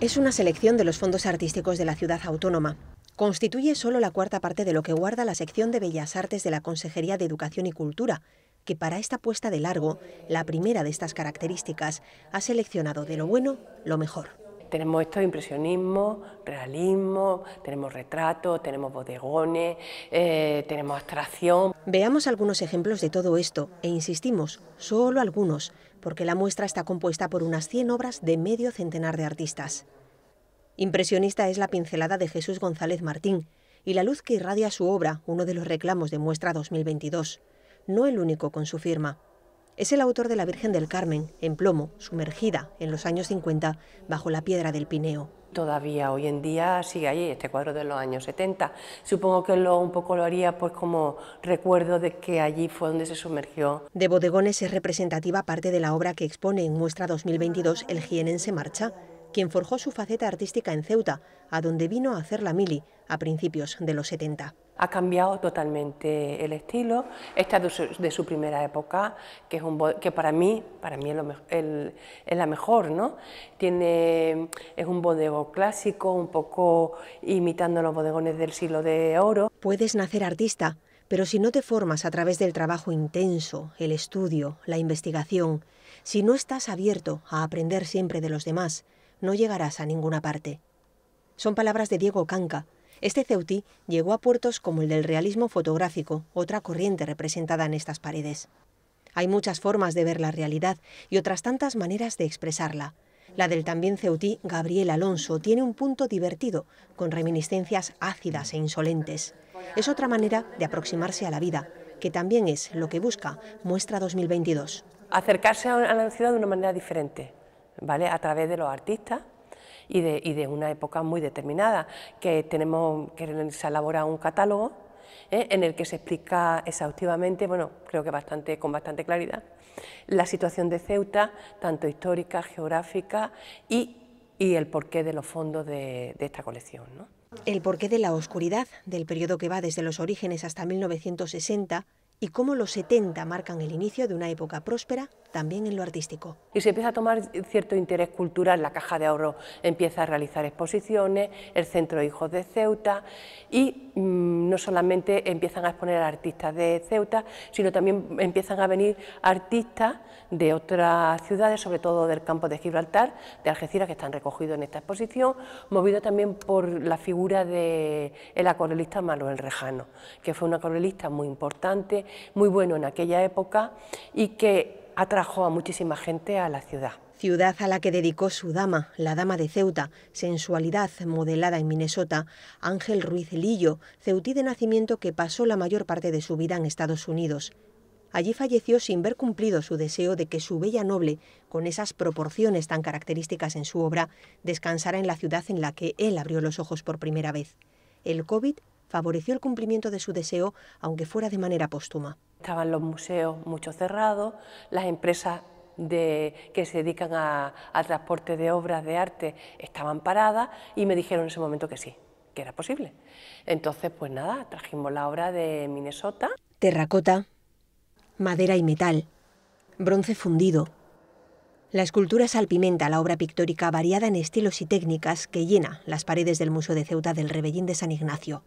Es una selección de los fondos artísticos de la ciudad autónoma. Constituye solo la cuarta parte de lo que guarda la sección de Bellas Artes de la Consejería de Educación y Cultura, que para esta puesta de largo, la primera de estas características, ha seleccionado de lo bueno lo mejor tenemos esto de impresionismo, realismo, tenemos retrato, tenemos bodegones, eh, tenemos abstracción. Veamos algunos ejemplos de todo esto e insistimos, solo algunos, porque la muestra está compuesta por unas 100 obras de medio centenar de artistas. Impresionista es la pincelada de Jesús González Martín y la luz que irradia su obra, uno de los reclamos de Muestra 2022, no el único con su firma. Es el autor de La Virgen del Carmen, en plomo, sumergida en los años 50 bajo la piedra del Pineo. Todavía hoy en día sigue allí este cuadro de los años 70. Supongo que lo un poco lo haría pues como recuerdo de que allí fue donde se sumergió. De bodegones es representativa parte de la obra que expone en muestra 2022 El gienense Marcha, quien forjó su faceta artística en Ceuta, a donde vino a hacer la mili a principios de los 70. Ha cambiado totalmente el estilo, esta de su, primera época, que, es un, que para mí, para mí es, la mejor, ¿no? Tiene, es un bodego clásico, un poco imitando los bodegones del siglo de oro. Puedes nacer artista, pero si no te formas a través del trabajo intenso, el estudio, la investigación, si no estás abierto a aprender siempre de los demás, no llegarás a ninguna parte. Son palabras de Diego Canca. Este ceutí llegó a puertos como el del realismo fotográfico, otra corriente representada en estas paredes. Hay muchas formas de ver la realidad y otras tantas maneras de expresarla. La del también ceutí Gabriel Alonso tiene un punto divertido, con reminiscencias ácidas e insolentes. Es otra manera de aproximarse a la vida, que también es lo que busca Muestra 2022. Acercarse a la ciudad de una manera diferente, ¿vale? a través de los artistas y de, una época muy determinada, que, tenemos, que se elabora un catálogo ¿eh? en el que se explica exhaustivamente, bueno, creo que bastante, con bastante claridad, la situación de Ceuta, tanto histórica, geográfica y, el porqué de los fondos de, esta colección. El porqué de la oscuridad del periodo que va desde los orígenes hasta 1960 y cómo los 70 marcan el inicio de una época próspera también en lo artístico. Y se empieza a tomar cierto interés cultural, la Caja de Ahorro empieza a realizar exposiciones, el Centro Hijos de Ceuta y mm, no solamente empiezan a exponer artistas de Ceuta, sino también empiezan a venir artistas de otras ciudades, sobre todo del campo de Gibraltar, de Algeciras, que están recogidos en esta exposición, movido también por la figura del el Manuel Rejano, que fue un acuarelista muy importante, muy bueno en aquella época y que atrajo a muchísima gente a la ciudad. Ciudad a la que dedicó su dama, la dama de Ceuta, sensualidad modelada en Minnesota, Ángel Ruiz Lillo, ceutí de nacimiento que pasó la mayor parte de su vida en Estados Unidos. Allí falleció sin ver cumplido su deseo de que su bella noble, con esas proporciones tan características en su obra, descansara en la ciudad en la que él abrió los ojos por primera vez. El COVID favoreció el cumplimiento de su deseo, aunque fuera de manera póstuma. Estaban los museos mucho cerrados, las empresas que se dedican a, transporte de obras de arte estaban paradas y me dijeron en ese momento que sí, que era posible. Entonces, pues nada, trajimos la obra de Minnesota. Terracota, madera y metal, bronce fundido. La escultura salpimenta la obra pictórica variada en estilos y técnicas que llena las paredes del Museo de Ceuta del Rebellín de San Ignacio.